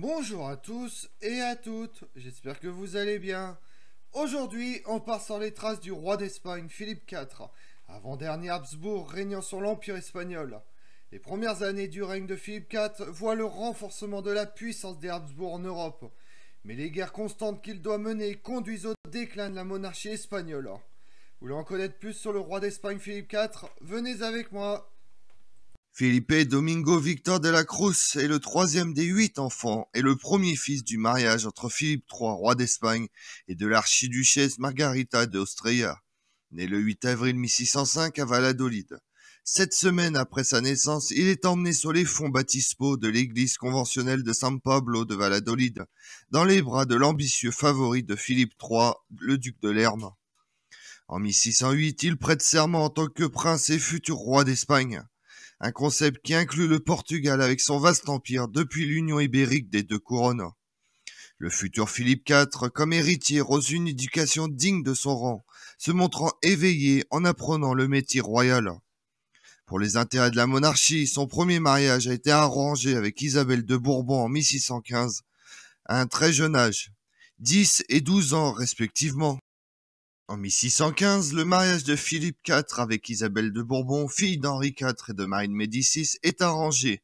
Bonjour à tous et à toutes, j'espère que vous allez bien. Aujourd'hui, on part sur les traces du roi d'Espagne, Philippe IV, avant-dernier Habsbourg régnant sur l'Empire espagnol. Les premières années du règne de Philippe IV voient le renforcement de la puissance des Habsbourg en Europe, mais les guerres constantes qu'il doit mener conduisent au déclin de la monarchie espagnole. Vous voulez en connaître plus sur le roi d'Espagne Philippe IV Venez avec moi Felipe Domingo Victor de la Cruz est le troisième des huit enfants et le premier fils du mariage entre Philippe III, roi d'Espagne, et de l'archiduchesse Margarita d'Austria. Né le 8 avril 1605 à Valladolid. Sept semaines après sa naissance, il est emmené sur les fonds baptismaux de l'église conventionnelle de San Pablo de Valladolid, dans les bras de l'ambitieux favori de Philippe III, le duc de Lerme. En 1608, il prête serment en tant que prince et futur roi d'Espagne un concept qui inclut le Portugal avec son vaste empire depuis l'union ibérique des deux couronnes. Le futur Philippe IV, comme héritier, rose une éducation digne de son rang, se montrant éveillé en apprenant le métier royal. Pour les intérêts de la monarchie, son premier mariage a été arrangé avec Isabelle de Bourbon en 1615, à un très jeune âge, 10 et 12 ans respectivement. En 1615, le mariage de Philippe IV avec Isabelle de Bourbon, fille d'Henri IV et de de Médicis, est arrangé.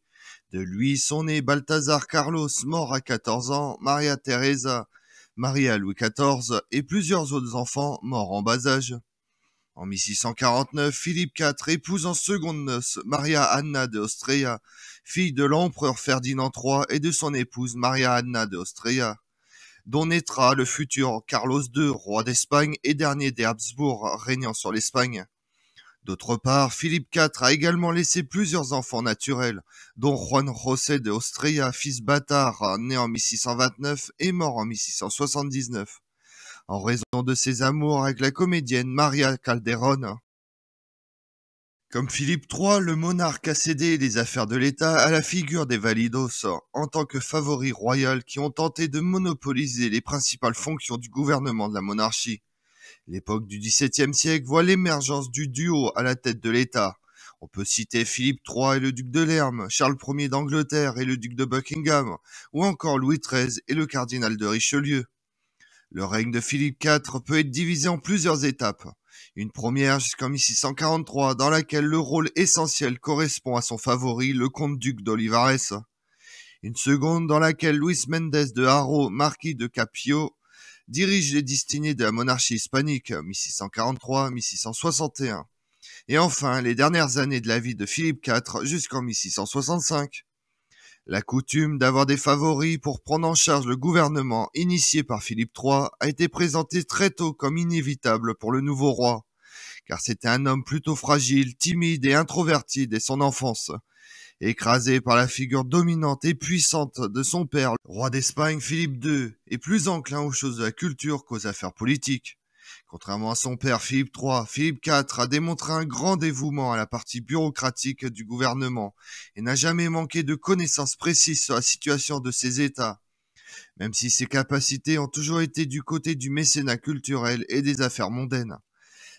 De lui sont nés Balthazar Carlos, mort à 14 ans, Maria Teresa, Maria Louis XIV, et plusieurs autres enfants morts en bas âge. En 1649, Philippe IV épouse en seconde noces Maria Anna de Austria, fille de l'empereur Ferdinand III et de son épouse Maria Anna de Austria dont naîtra le futur Carlos II, roi d'Espagne et dernier des Habsbourg régnant sur l'Espagne. D'autre part, Philippe IV a également laissé plusieurs enfants naturels, dont Juan José de Austria, fils bâtard, né en 1629 et mort en 1679, en raison de ses amours avec la comédienne Maria Calderón. Comme Philippe III, le monarque a cédé les affaires de l'État à la figure des Validos en tant que favoris royaux qui ont tenté de monopoliser les principales fonctions du gouvernement de la monarchie. L'époque du XVIIe siècle voit l'émergence du duo à la tête de l'État. On peut citer Philippe III et le duc de Lerme, Charles Ier d'Angleterre et le duc de Buckingham, ou encore Louis XIII et le cardinal de Richelieu. Le règne de Philippe IV peut être divisé en plusieurs étapes. Une première jusqu'en 1643 dans laquelle le rôle essentiel correspond à son favori, le comte-duc d'Olivares. Une seconde dans laquelle Luis Méndez de Haro, marquis de Capio, dirige les destinées de la monarchie hispanique, 1643-1661. Et enfin, les dernières années de la vie de Philippe IV jusqu'en 1665. La coutume d'avoir des favoris pour prendre en charge le gouvernement initié par Philippe III a été présentée très tôt comme inévitable pour le nouveau roi, car c'était un homme plutôt fragile, timide et introverti dès son enfance. Écrasé par la figure dominante et puissante de son père, le roi d'Espagne Philippe II, et plus enclin aux choses de la culture qu'aux affaires politiques. Contrairement à son père, Philippe III, Philippe IV a démontré un grand dévouement à la partie bureaucratique du gouvernement et n'a jamais manqué de connaissances précises sur la situation de ses États. Même si ses capacités ont toujours été du côté du mécénat culturel et des affaires mondaines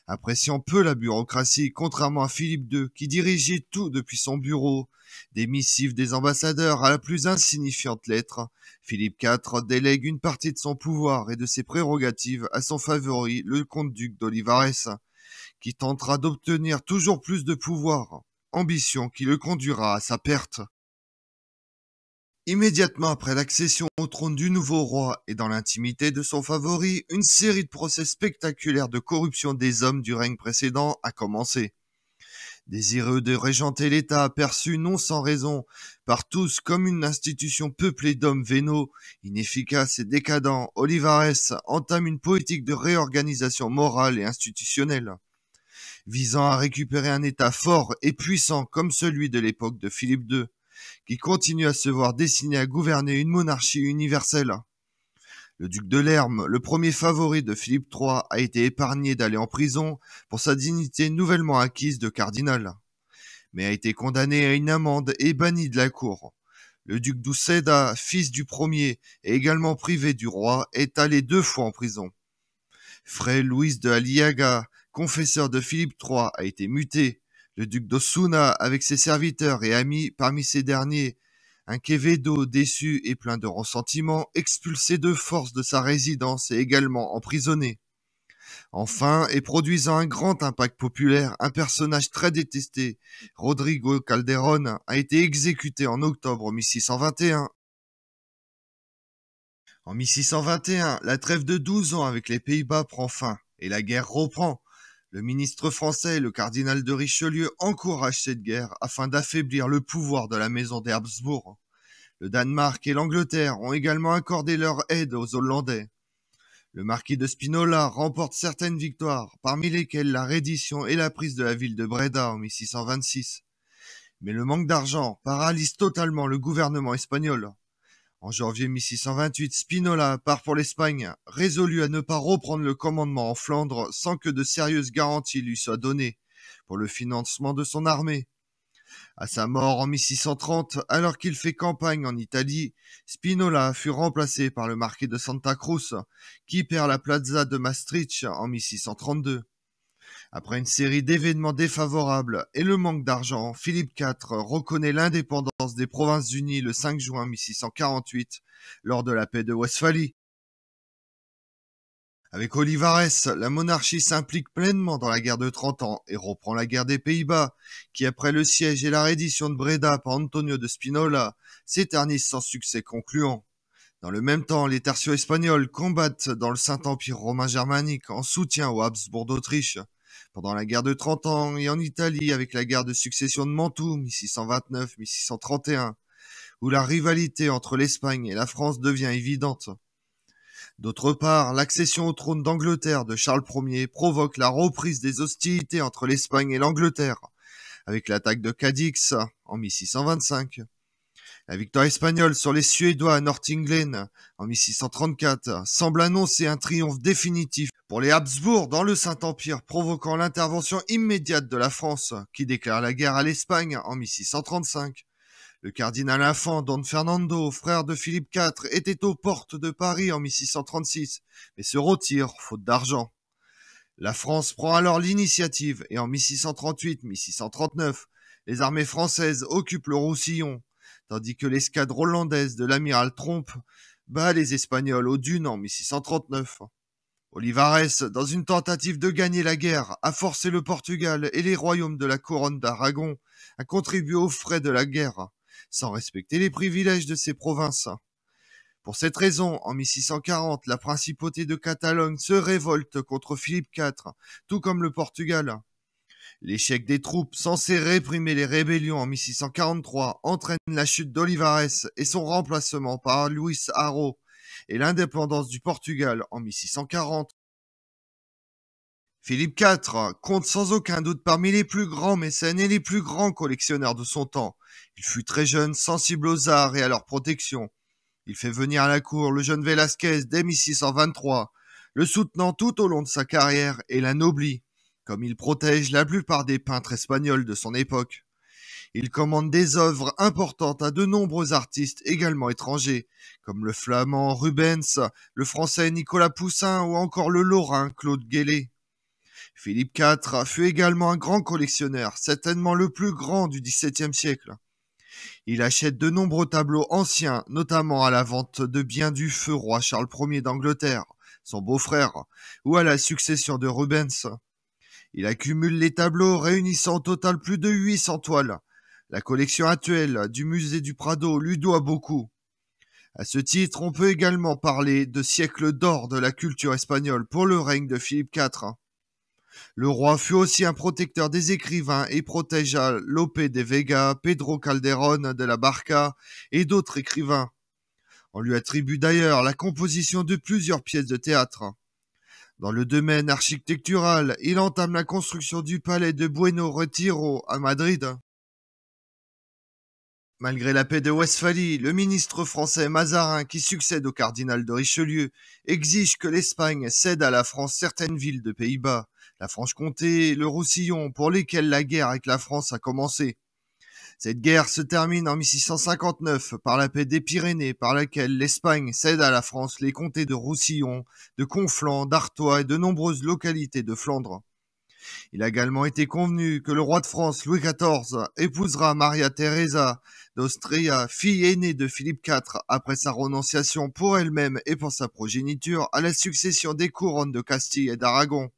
appréciant peu la bureaucratie, contrairement à Philippe II, qui dirigeait tout depuis son bureau, des missives des ambassadeurs à la plus insignifiante lettre, Philippe IV délègue une partie de son pouvoir et de ses prérogatives à son favori, le comte-duc d'Olivares, qui tentera d'obtenir toujours plus de pouvoir, ambition qui le conduira à sa perte. Immédiatement après l'accession au trône du nouveau roi et dans l'intimité de son favori, une série de procès spectaculaires de corruption des hommes du règne précédent a commencé. Désireux de régenter l'État, perçu non sans raison par tous comme une institution peuplée d'hommes vénaux, inefficaces et décadents, Olivares entame une politique de réorganisation morale et institutionnelle visant à récupérer un État fort et puissant comme celui de l'époque de Philippe II qui continue à se voir destiné à gouverner une monarchie universelle. Le duc de Lerme, le premier favori de Philippe III, a été épargné d'aller en prison pour sa dignité nouvellement acquise de cardinal, mais a été condamné à une amende et banni de la cour. Le duc d'Ousseda, fils du premier et également privé du roi, est allé deux fois en prison. Fray Louis de Aliaga, confesseur de Philippe III, a été muté, le duc d'Osuna, avec ses serviteurs et amis parmi ces derniers, un Quevedo déçu et plein de ressentiment, expulsé de force de sa résidence et également emprisonné. Enfin, et produisant un grand impact populaire, un personnage très détesté, Rodrigo Calderón, a été exécuté en octobre 1621. En 1621, la trêve de 12 ans avec les Pays-Bas prend fin et la guerre reprend. Le ministre français, le cardinal de Richelieu, encourage cette guerre afin d'affaiblir le pouvoir de la maison Habsbourg. Le Danemark et l'Angleterre ont également accordé leur aide aux Hollandais. Le marquis de Spinola remporte certaines victoires, parmi lesquelles la reddition et la prise de la ville de Breda en 1626. Mais le manque d'argent paralyse totalement le gouvernement espagnol. En janvier 1628, Spinola part pour l'Espagne, résolu à ne pas reprendre le commandement en Flandre sans que de sérieuses garanties lui soient données pour le financement de son armée. À sa mort en 1630, alors qu'il fait campagne en Italie, Spinola fut remplacé par le marquis de Santa Cruz, qui perd la plaza de Maastricht en 1632. Après une série d'événements défavorables et le manque d'argent, Philippe IV reconnaît l'indépendance des Provinces-Unies le 5 juin 1648 lors de la paix de Westphalie. Avec Olivares, la monarchie s'implique pleinement dans la guerre de Trente Ans et reprend la guerre des Pays-Bas, qui après le siège et la reddition de Breda par Antonio de Spinola, s'éternise sans succès concluant. Dans le même temps, les tertiaux espagnols combattent dans le Saint-Empire romain germanique en soutien aux Habsbourg d'Autriche pendant la guerre de 30 ans et en Italie avec la guerre de succession de Mantoue 1629-1631, où la rivalité entre l'Espagne et la France devient évidente. D'autre part, l'accession au trône d'Angleterre de Charles Ier provoque la reprise des hostilités entre l'Espagne et l'Angleterre, avec l'attaque de Cadix en 1625. La victoire espagnole sur les Suédois à Nortinglen en 1634 semble annoncer un triomphe définitif pour les Habsbourg dans le Saint-Empire, provoquant l'intervention immédiate de la France, qui déclare la guerre à l'Espagne en 1635. Le cardinal infant Don Fernando, frère de Philippe IV, était aux portes de Paris en 1636, mais se retire faute d'argent. La France prend alors l'initiative et en 1638-1639, les armées françaises occupent le Roussillon, tandis que l'escadre hollandaise de l'amiral Trompe bat les Espagnols aux dunes en 1639. Olivares, dans une tentative de gagner la guerre, a forcé le Portugal et les royaumes de la couronne d'Aragon à contribuer aux frais de la guerre, sans respecter les privilèges de ses provinces. Pour cette raison, en 1640, la principauté de Catalogne se révolte contre Philippe IV, tout comme le Portugal. L'échec des troupes censées réprimer les rébellions en 1643 entraîne la chute d'Olivares et son remplacement par Luis Haro et l'indépendance du Portugal en 1640. Philippe IV compte sans aucun doute parmi les plus grands mécènes et les plus grands collectionneurs de son temps. Il fut très jeune, sensible aux arts et à leur protection. Il fait venir à la cour le jeune Velázquez dès 1623, le soutenant tout au long de sa carrière et l'anoblit comme il protège la plupart des peintres espagnols de son époque. Il commande des œuvres importantes à de nombreux artistes également étrangers, comme le flamand Rubens, le français Nicolas Poussin ou encore le lorrain Claude Guélé. Philippe IV fut également un grand collectionneur, certainement le plus grand du XVIIe siècle. Il achète de nombreux tableaux anciens, notamment à la vente de biens du feu roi Charles Ier d'Angleterre, son beau-frère, ou à la succession de Rubens. Il accumule les tableaux réunissant au total plus de 800 toiles. La collection actuelle du musée du Prado lui doit beaucoup. À ce titre, on peut également parler de siècle d'or de la culture espagnole pour le règne de Philippe IV. Le roi fut aussi un protecteur des écrivains et protégea Lope de Vega, Pedro Calderón de la Barca et d'autres écrivains. On lui attribue d'ailleurs la composition de plusieurs pièces de théâtre. Dans le domaine architectural, il entame la construction du palais de Bueno Retiro à Madrid. Malgré la paix de Westphalie, le ministre français Mazarin, qui succède au cardinal de Richelieu, exige que l'Espagne cède à la France certaines villes de Pays-Bas, la Franche-Comté, le Roussillon, pour lesquelles la guerre avec la France a commencé. Cette guerre se termine en 1659 par la paix des Pyrénées, par laquelle l'Espagne cède à la France les comtés de Roussillon, de Conflans, d'Artois et de nombreuses localités de Flandre. Il a également été convenu que le roi de France Louis XIV épousera Maria thérèse d'Austria, fille aînée de Philippe IV, après sa renonciation pour elle-même et pour sa progéniture à la succession des couronnes de Castille et d'Aragon.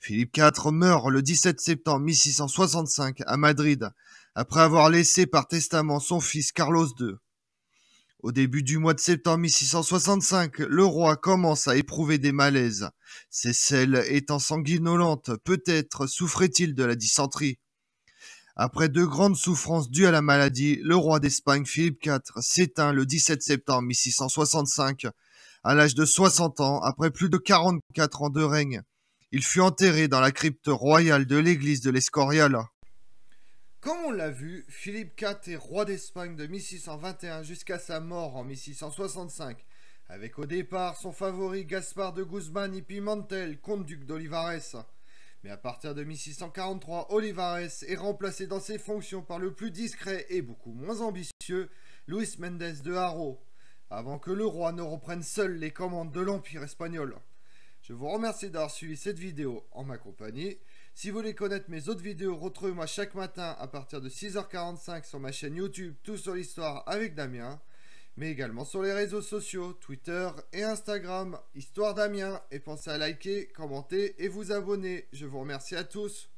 Philippe IV meurt le 17 septembre 1665 à Madrid, après avoir laissé par testament son fils Carlos II. Au début du mois de septembre 1665, le roi commence à éprouver des malaises. Ses selles étant sanguinolentes, peut-être souffrait-il de la dysenterie. Après de grandes souffrances dues à la maladie, le roi d'Espagne Philippe IV s'éteint le 17 septembre 1665, à l'âge de 60 ans, après plus de 44 ans de règne. Il fut enterré dans la crypte royale de l'église de l'Escorial. Comme on l'a vu, Philippe IV est roi d'Espagne de 1621 jusqu'à sa mort en 1665, avec au départ son favori Gaspard de Guzman y Pimentel, comte-duc d'Olivares. Mais à partir de 1643, Olivares est remplacé dans ses fonctions par le plus discret et beaucoup moins ambitieux, Luis Méndez de Haro, avant que le roi ne reprenne seul les commandes de l'Empire espagnol. Je vous remercie d'avoir suivi cette vidéo en ma compagnie. Si vous voulez connaître mes autres vidéos, retrouvez-moi chaque matin à partir de 6h45 sur ma chaîne YouTube Tout sur l'Histoire avec Damien, mais également sur les réseaux sociaux, Twitter et Instagram, Histoire Damien, et pensez à liker, commenter et vous abonner. Je vous remercie à tous.